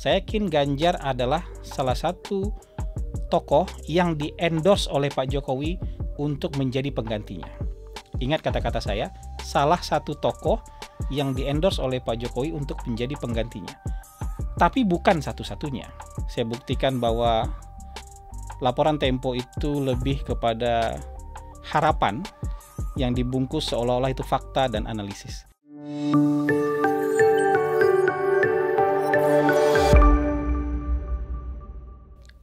Saya yakin Ganjar adalah salah satu tokoh yang diendorse oleh Pak Jokowi untuk menjadi penggantinya. Ingat kata-kata saya, salah satu tokoh yang diendorse oleh Pak Jokowi untuk menjadi penggantinya. Tapi bukan satu-satunya. Saya buktikan bahwa laporan Tempo itu lebih kepada harapan yang dibungkus seolah-olah itu fakta dan analisis.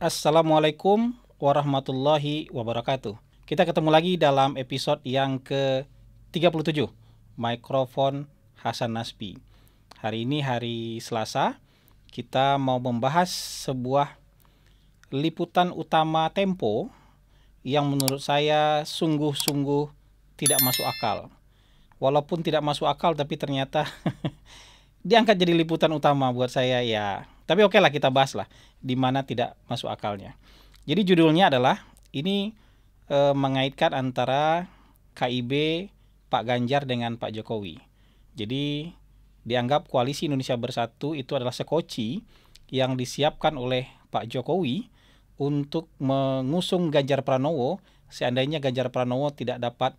Assalamualaikum warahmatullahi wabarakatuh. Kita ketemu lagi dalam episode yang ke-37, Mikrofon Hasan Nasbi. Hari ini hari Selasa, kita mau membahas sebuah liputan utama Tempo yang menurut saya sungguh-sungguh tidak masuk akal. Walaupun tidak masuk akal tapi ternyata diangkat jadi liputan utama buat saya ya tapi oke okay lah kita bahas lah di mana tidak masuk akalnya. Jadi judulnya adalah ini e, mengaitkan antara KIB Pak Ganjar dengan Pak Jokowi. Jadi dianggap koalisi Indonesia Bersatu itu adalah sekoci yang disiapkan oleh Pak Jokowi untuk mengusung Ganjar Pranowo seandainya Ganjar Pranowo tidak dapat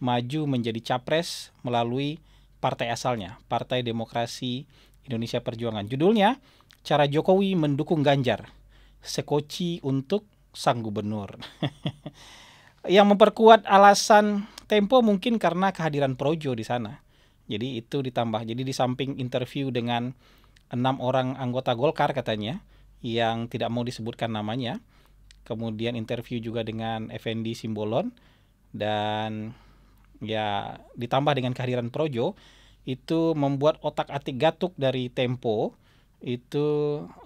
maju menjadi capres melalui partai asalnya, Partai Demokrasi Indonesia Perjuangan. Judulnya Cara Jokowi Mendukung Ganjar. Sekoci untuk sang gubernur. yang memperkuat alasan Tempo mungkin karena kehadiran Projo di sana. Jadi itu ditambah. Jadi di samping interview dengan enam orang anggota Golkar katanya yang tidak mau disebutkan namanya. Kemudian interview juga dengan Effendi Simbolon dan ya ditambah dengan kehadiran Projo, itu membuat otak-atik gatuk dari Tempo itu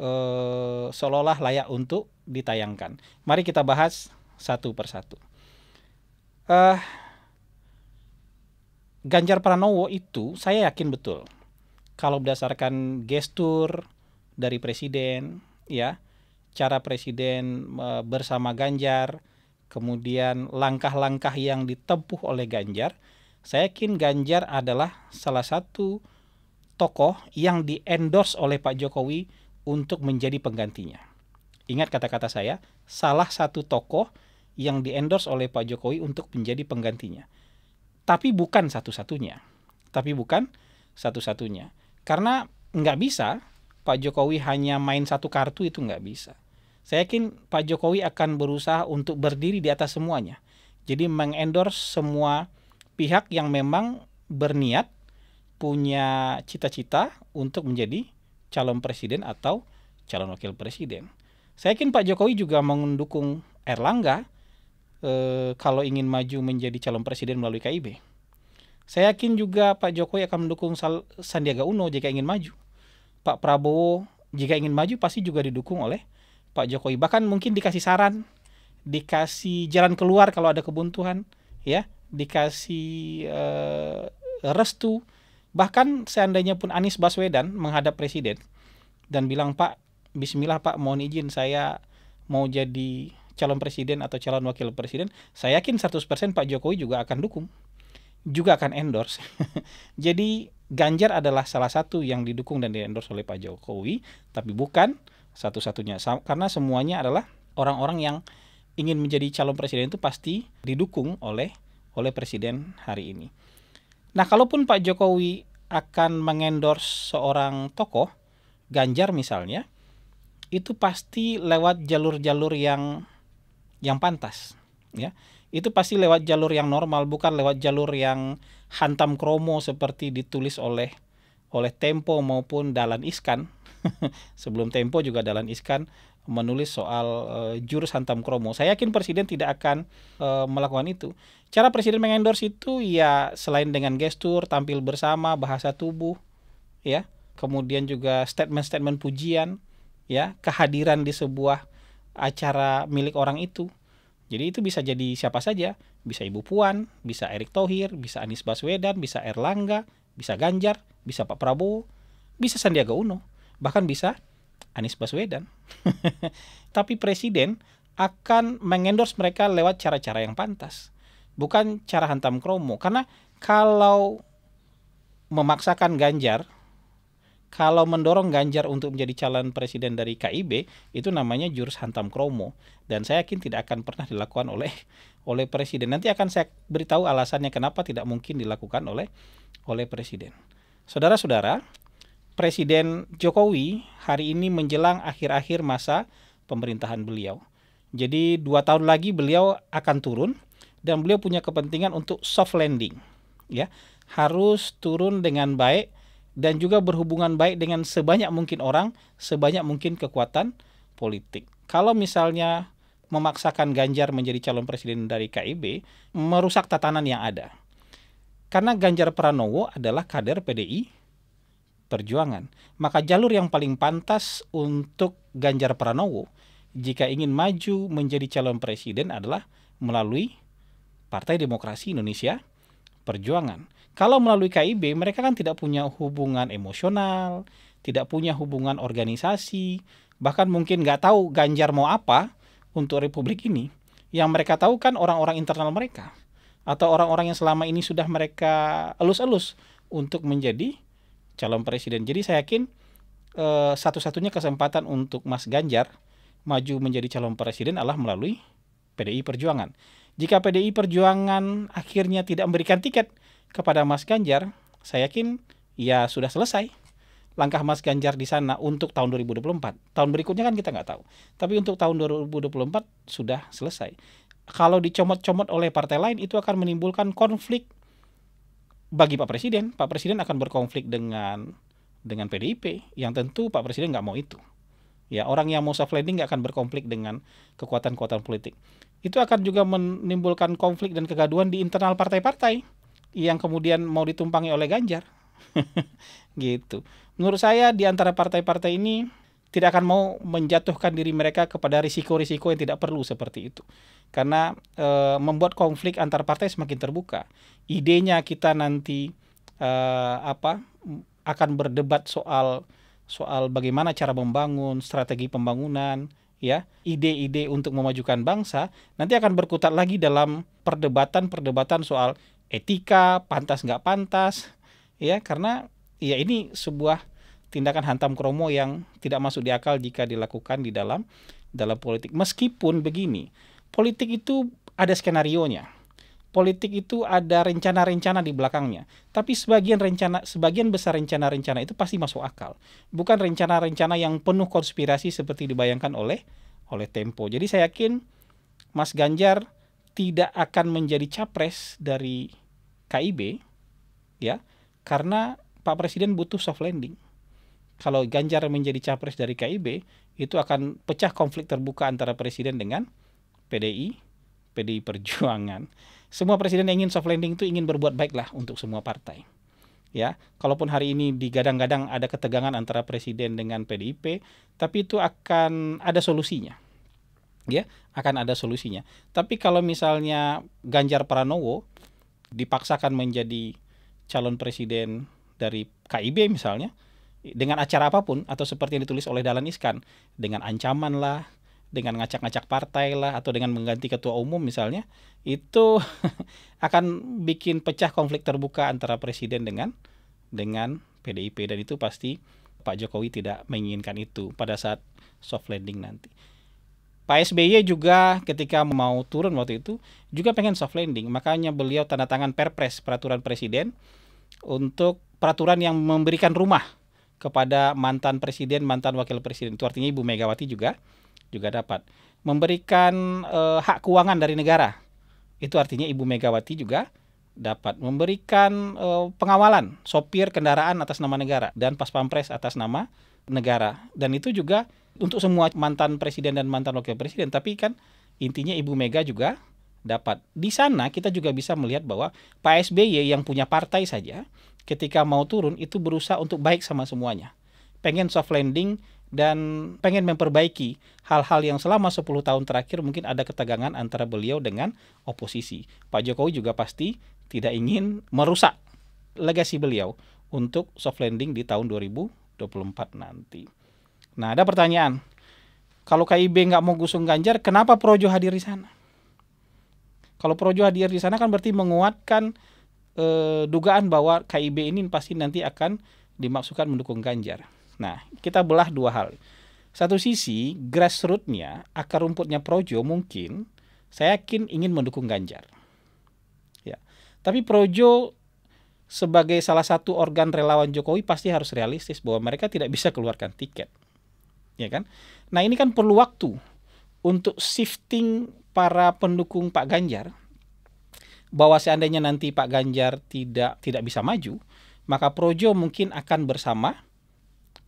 eh, seolah-olah layak untuk ditayangkan. Mari kita bahas satu persatu. Eh, Ganjar Pranowo itu saya yakin betul kalau berdasarkan gestur dari presiden ya cara presiden e, bersama Ganjar kemudian langkah-langkah yang ditempuh oleh Ganjar saya yakin Ganjar adalah salah satu tokoh yang diendorse oleh Pak Jokowi untuk menjadi penggantinya. Ingat kata-kata saya, salah satu tokoh yang diendorse oleh Pak Jokowi untuk menjadi penggantinya. Tapi bukan satu-satunya. Tapi bukan satu-satunya. Karena nggak bisa Pak Jokowi hanya main satu kartu itu nggak bisa. Saya yakin Pak Jokowi akan berusaha untuk berdiri di atas semuanya. Jadi mengendorse semua pihak yang memang berniat punya cita-cita untuk menjadi calon presiden atau calon wakil presiden. Saya yakin Pak Jokowi juga mendukung Erlangga eh, kalau ingin maju menjadi calon presiden melalui KIB. Saya yakin juga Pak Jokowi akan mendukung Sandiaga Uno jika ingin maju. Pak Prabowo jika ingin maju pasti juga didukung oleh Pak Jokowi. Bahkan mungkin dikasih saran, dikasih jalan keluar kalau ada kebuntuan, ya dikasih uh, restu bahkan seandainya pun Anies Baswedan menghadap presiden dan bilang Pak Bismillah Pak mohon izin saya mau jadi calon presiden atau calon wakil presiden saya yakin 100% Pak Jokowi juga akan dukung juga akan endorse jadi Ganjar adalah salah satu yang didukung dan diendorse oleh Pak Jokowi tapi bukan satu-satunya karena semuanya adalah orang-orang yang ingin menjadi calon presiden itu pasti didukung oleh oleh presiden hari ini. Nah, kalaupun Pak Jokowi akan mengendorse seorang tokoh, Ganjar misalnya, itu pasti lewat jalur-jalur yang yang pantas, ya. Itu pasti lewat jalur yang normal, bukan lewat jalur yang hantam kromo seperti ditulis oleh oleh Tempo maupun Dalan Iskan. Sebelum Tempo juga Dalan Iskan menulis soal uh, jurus hantam kromo. Saya yakin presiden tidak akan uh, melakukan itu. Cara presiden mengendorse itu ya selain dengan gestur, tampil bersama, bahasa tubuh, ya, kemudian juga statement-statement pujian, ya, kehadiran di sebuah acara milik orang itu. Jadi itu bisa jadi siapa saja, bisa Ibu Puan, bisa Erick Thohir, bisa Anies Baswedan, bisa Erlangga, bisa Ganjar, bisa Pak Prabowo, bisa Sandiaga Uno, bahkan bisa Anies Baswedan. Tapi presiden akan mengendorse mereka lewat cara-cara yang pantas, bukan cara hantam kromo. Karena kalau memaksakan Ganjar, kalau mendorong Ganjar untuk menjadi calon presiden dari KIB, itu namanya jurus hantam kromo dan saya yakin tidak akan pernah dilakukan oleh oleh presiden. Nanti akan saya beritahu alasannya kenapa tidak mungkin dilakukan oleh oleh presiden. Saudara-saudara, Presiden Jokowi hari ini menjelang akhir-akhir masa pemerintahan beliau. Jadi dua tahun lagi beliau akan turun dan beliau punya kepentingan untuk soft landing, ya harus turun dengan baik dan juga berhubungan baik dengan sebanyak mungkin orang, sebanyak mungkin kekuatan politik. Kalau misalnya memaksakan Ganjar menjadi calon presiden dari KIB, merusak tatanan yang ada. Karena Ganjar Pranowo adalah kader PDI perjuangan. Maka jalur yang paling pantas untuk Ganjar Pranowo jika ingin maju menjadi calon presiden adalah melalui Partai Demokrasi Indonesia Perjuangan. Kalau melalui KIB, mereka kan tidak punya hubungan emosional, tidak punya hubungan organisasi, bahkan mungkin nggak tahu Ganjar mau apa untuk Republik ini. Yang mereka tahu kan orang-orang internal mereka atau orang-orang yang selama ini sudah mereka elus-elus untuk menjadi calon presiden. Jadi saya yakin uh, satu-satunya kesempatan untuk Mas Ganjar maju menjadi calon presiden adalah melalui PDI Perjuangan. Jika PDI Perjuangan akhirnya tidak memberikan tiket kepada Mas Ganjar, saya yakin ya sudah selesai langkah Mas Ganjar di sana untuk tahun 2024. Tahun berikutnya kan kita nggak tahu. Tapi untuk tahun 2024 sudah selesai. Kalau dicomot-comot oleh partai lain itu akan menimbulkan konflik bagi Pak Presiden, Pak Presiden akan berkonflik dengan dengan PDIP yang tentu Pak Presiden nggak mau itu. Ya, orang yang mau soft landing nggak akan berkonflik dengan kekuatan-kekuatan politik. Itu akan juga menimbulkan konflik dan kegaduan di internal partai-partai yang kemudian mau ditumpangi oleh Ganjar. gitu. Menurut saya di antara partai-partai ini tidak akan mau menjatuhkan diri mereka kepada risiko-risiko yang tidak perlu seperti itu. Karena e, membuat konflik antar partai semakin terbuka. Idenya kita nanti e, apa akan berdebat soal soal bagaimana cara membangun, strategi pembangunan, ya, ide-ide untuk memajukan bangsa nanti akan berkutat lagi dalam perdebatan-perdebatan soal etika, pantas nggak pantas, ya, karena ya ini sebuah tindakan hantam kromo yang tidak masuk di akal jika dilakukan di dalam dalam politik. Meskipun begini, politik itu ada skenarionya. Politik itu ada rencana-rencana di belakangnya. Tapi sebagian rencana sebagian besar rencana-rencana itu pasti masuk akal. Bukan rencana-rencana yang penuh konspirasi seperti dibayangkan oleh oleh Tempo. Jadi saya yakin Mas Ganjar tidak akan menjadi capres dari KIB ya karena Pak Presiden butuh soft landing kalau Ganjar menjadi capres dari KIB itu akan pecah konflik terbuka antara presiden dengan PDI, PDI Perjuangan. Semua presiden yang ingin soft landing itu ingin berbuat baiklah untuk semua partai. Ya, kalaupun hari ini digadang-gadang ada ketegangan antara presiden dengan PDIP, tapi itu akan ada solusinya. Ya, akan ada solusinya. Tapi kalau misalnya Ganjar Pranowo dipaksakan menjadi calon presiden dari KIB misalnya, dengan acara apapun atau seperti yang ditulis oleh Dalan Iskan dengan ancaman lah dengan ngacak-ngacak partai lah atau dengan mengganti ketua umum misalnya itu akan bikin pecah konflik terbuka antara presiden dengan dengan PDIP dan itu pasti Pak Jokowi tidak menginginkan itu pada saat soft landing nanti. Pak SBY juga ketika mau turun waktu itu juga pengen soft landing, makanya beliau tanda tangan Perpres peraturan presiden untuk peraturan yang memberikan rumah kepada mantan presiden, mantan wakil presiden. Itu artinya Ibu Megawati juga juga dapat memberikan e, hak keuangan dari negara. Itu artinya Ibu Megawati juga dapat memberikan e, pengawalan sopir kendaraan atas nama negara dan pas pampres atas nama negara. Dan itu juga untuk semua mantan presiden dan mantan wakil presiden. Tapi kan intinya Ibu Mega juga dapat. Di sana kita juga bisa melihat bahwa Pak SBY yang punya partai saja ketika mau turun itu berusaha untuk baik sama semuanya. Pengen soft landing dan pengen memperbaiki hal-hal yang selama 10 tahun terakhir mungkin ada ketegangan antara beliau dengan oposisi. Pak Jokowi juga pasti tidak ingin merusak legasi beliau untuk soft landing di tahun 2024 nanti. Nah ada pertanyaan, kalau KIB nggak mau gusung Ganjar, kenapa Projo hadir di sana? Kalau Projo hadir di sana kan berarti menguatkan e, dugaan bahwa KIB ini pasti nanti akan dimaksudkan mendukung Ganjar. Nah, kita belah dua hal. Satu sisi, grassrootsnya, akar rumputnya Projo mungkin, saya yakin ingin mendukung Ganjar. Ya. Tapi Projo sebagai salah satu organ relawan Jokowi pasti harus realistis bahwa mereka tidak bisa keluarkan tiket. Ya kan? Nah, ini kan perlu waktu untuk shifting para pendukung Pak Ganjar bahwa seandainya nanti Pak Ganjar tidak tidak bisa maju, maka Projo mungkin akan bersama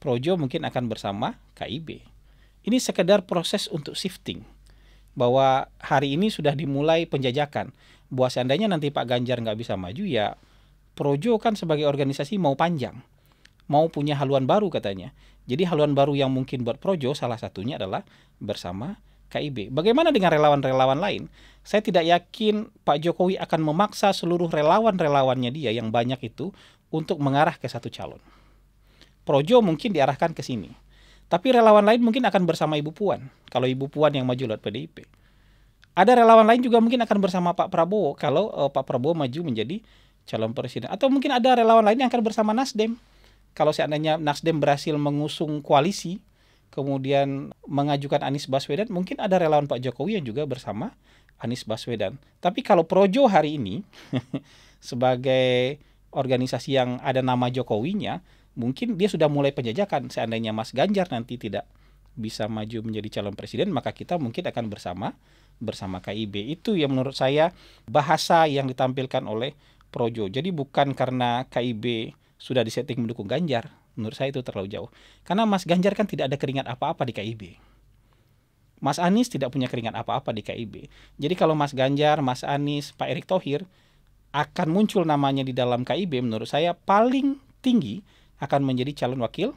Projo mungkin akan bersama KIB. Ini sekedar proses untuk shifting bahwa hari ini sudah dimulai penjajakan. Bahwa seandainya nanti Pak Ganjar nggak bisa maju ya Projo kan sebagai organisasi mau panjang, mau punya haluan baru katanya. Jadi haluan baru yang mungkin buat Projo salah satunya adalah bersama KIB. Bagaimana dengan relawan-relawan lain? Saya tidak yakin Pak Jokowi akan memaksa seluruh relawan-relawannya dia yang banyak itu untuk mengarah ke satu calon. Projo mungkin diarahkan ke sini. Tapi relawan lain mungkin akan bersama Ibu Puan kalau Ibu Puan yang maju lewat PDIP. Ada relawan lain juga mungkin akan bersama Pak Prabowo kalau uh, Pak Prabowo maju menjadi calon presiden atau mungkin ada relawan lain yang akan bersama Nasdem kalau seandainya Nasdem berhasil mengusung koalisi kemudian mengajukan Anies Baswedan, mungkin ada relawan Pak Jokowi yang juga bersama Anies Baswedan. Tapi kalau Projo hari ini sebagai organisasi yang ada nama Jokowinya, mungkin dia sudah mulai penjajakan seandainya Mas Ganjar nanti tidak bisa maju menjadi calon presiden, maka kita mungkin akan bersama bersama KIB. Itu yang menurut saya bahasa yang ditampilkan oleh Projo. Jadi bukan karena KIB sudah disetting mendukung Ganjar, Menurut saya itu terlalu jauh. Karena Mas Ganjar kan tidak ada keringat apa-apa di KIB. Mas Anies tidak punya keringat apa-apa di KIB. Jadi kalau Mas Ganjar, Mas Anies, Pak Erick Thohir akan muncul namanya di dalam KIB menurut saya paling tinggi akan menjadi calon wakil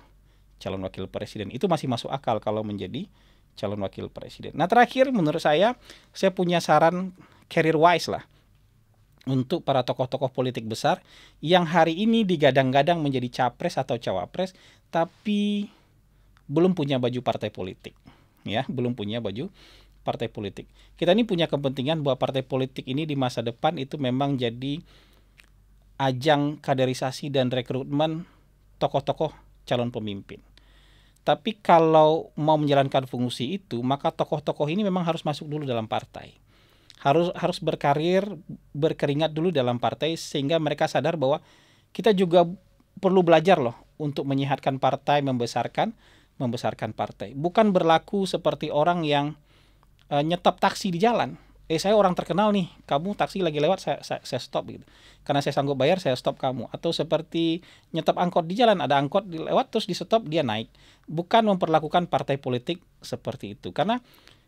calon wakil presiden. Itu masih masuk akal kalau menjadi calon wakil presiden. Nah, terakhir menurut saya saya punya saran career wise lah untuk para tokoh-tokoh politik besar yang hari ini digadang-gadang menjadi capres atau cawapres tapi belum punya baju partai politik ya belum punya baju partai politik kita ini punya kepentingan bahwa partai politik ini di masa depan itu memang jadi ajang kaderisasi dan rekrutmen tokoh-tokoh calon pemimpin tapi kalau mau menjalankan fungsi itu maka tokoh-tokoh ini memang harus masuk dulu dalam partai harus harus berkarir berkeringat dulu dalam partai sehingga mereka sadar bahwa kita juga perlu belajar loh untuk menyehatkan partai membesarkan membesarkan partai bukan berlaku seperti orang yang e, eh, nyetap taksi di jalan eh saya orang terkenal nih kamu taksi lagi lewat saya, saya, saya stop gitu karena saya sanggup bayar saya stop kamu atau seperti nyetap angkot di jalan ada angkot lewat terus di stop dia naik bukan memperlakukan partai politik seperti itu karena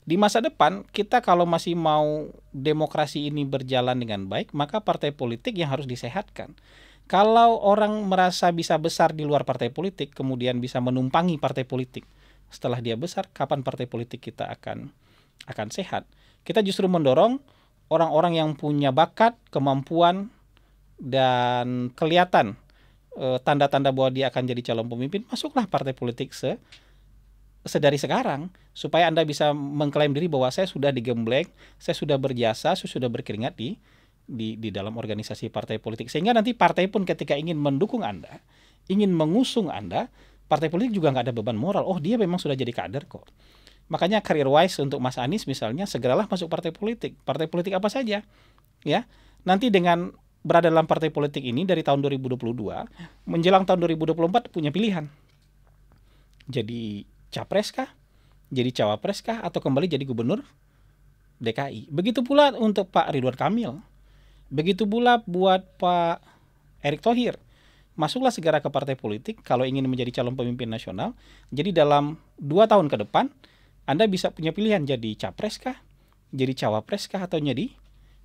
di masa depan, kita kalau masih mau demokrasi ini berjalan dengan baik, maka partai politik yang harus disehatkan. Kalau orang merasa bisa besar di luar partai politik, kemudian bisa menumpangi partai politik. Setelah dia besar, kapan partai politik kita akan akan sehat? Kita justru mendorong orang-orang yang punya bakat, kemampuan, dan kelihatan eh, tanda-tanda bahwa dia akan jadi calon pemimpin, masuklah partai politik se sedari sekarang supaya Anda bisa mengklaim diri bahwa saya sudah digembleng, saya sudah berjasa, saya sudah berkeringat di di di dalam organisasi partai politik sehingga nanti partai pun ketika ingin mendukung Anda, ingin mengusung Anda, partai politik juga nggak ada beban moral. Oh, dia memang sudah jadi kader kok. Makanya career wise untuk Mas Anies misalnya segeralah masuk partai politik. Partai politik apa saja? Ya. Nanti dengan berada dalam partai politik ini dari tahun 2022 menjelang tahun 2024 punya pilihan. Jadi capres kah? Jadi cawapres kah? Atau kembali jadi gubernur DKI? Begitu pula untuk Pak Ridwan Kamil. Begitu pula buat Pak Erick Thohir. Masuklah segera ke partai politik kalau ingin menjadi calon pemimpin nasional. Jadi dalam dua tahun ke depan, Anda bisa punya pilihan jadi capres kah? Jadi cawapres kah? Atau jadi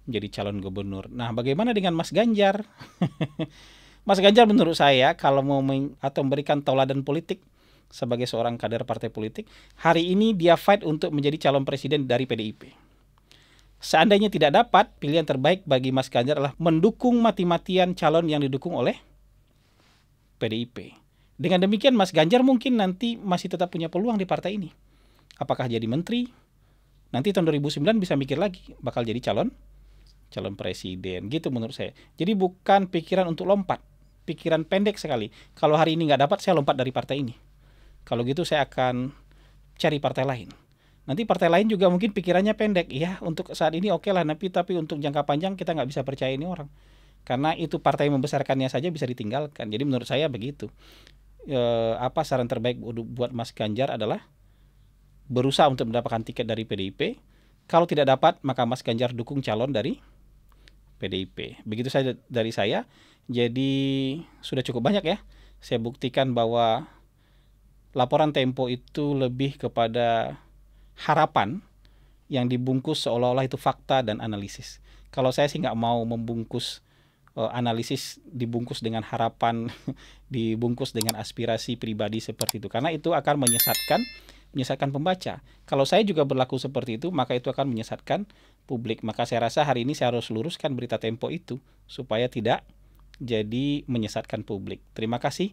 jadi calon gubernur. Nah, bagaimana dengan Mas Ganjar? Mas Ganjar menurut saya kalau mau atau memberikan tauladan politik sebagai seorang kader partai politik, hari ini dia fight untuk menjadi calon presiden dari PDIP. Seandainya tidak dapat, pilihan terbaik bagi Mas Ganjar adalah mendukung mati-matian calon yang didukung oleh PDIP. Dengan demikian Mas Ganjar mungkin nanti masih tetap punya peluang di partai ini. Apakah jadi menteri? Nanti tahun 2009 bisa mikir lagi bakal jadi calon calon presiden gitu menurut saya. Jadi bukan pikiran untuk lompat, pikiran pendek sekali. Kalau hari ini nggak dapat, saya lompat dari partai ini. Kalau gitu saya akan cari partai lain. Nanti partai lain juga mungkin pikirannya pendek, ya untuk saat ini oke okay lah, tapi tapi untuk jangka panjang kita nggak bisa percaya ini orang, karena itu partai yang membesarkannya saja bisa ditinggalkan. Jadi menurut saya begitu. E, apa saran terbaik buat Mas Ganjar adalah berusaha untuk mendapatkan tiket dari PDIP. Kalau tidak dapat, maka Mas Ganjar dukung calon dari PDIP. Begitu saja dari saya. Jadi sudah cukup banyak ya. Saya buktikan bahwa laporan Tempo itu lebih kepada harapan yang dibungkus seolah-olah itu fakta dan analisis. Kalau saya sih nggak mau membungkus uh, analisis dibungkus dengan harapan, dibungkus dengan aspirasi pribadi seperti itu, karena itu akan menyesatkan, menyesatkan pembaca. Kalau saya juga berlaku seperti itu, maka itu akan menyesatkan publik. Maka saya rasa hari ini saya harus luruskan berita Tempo itu supaya tidak jadi menyesatkan publik. Terima kasih.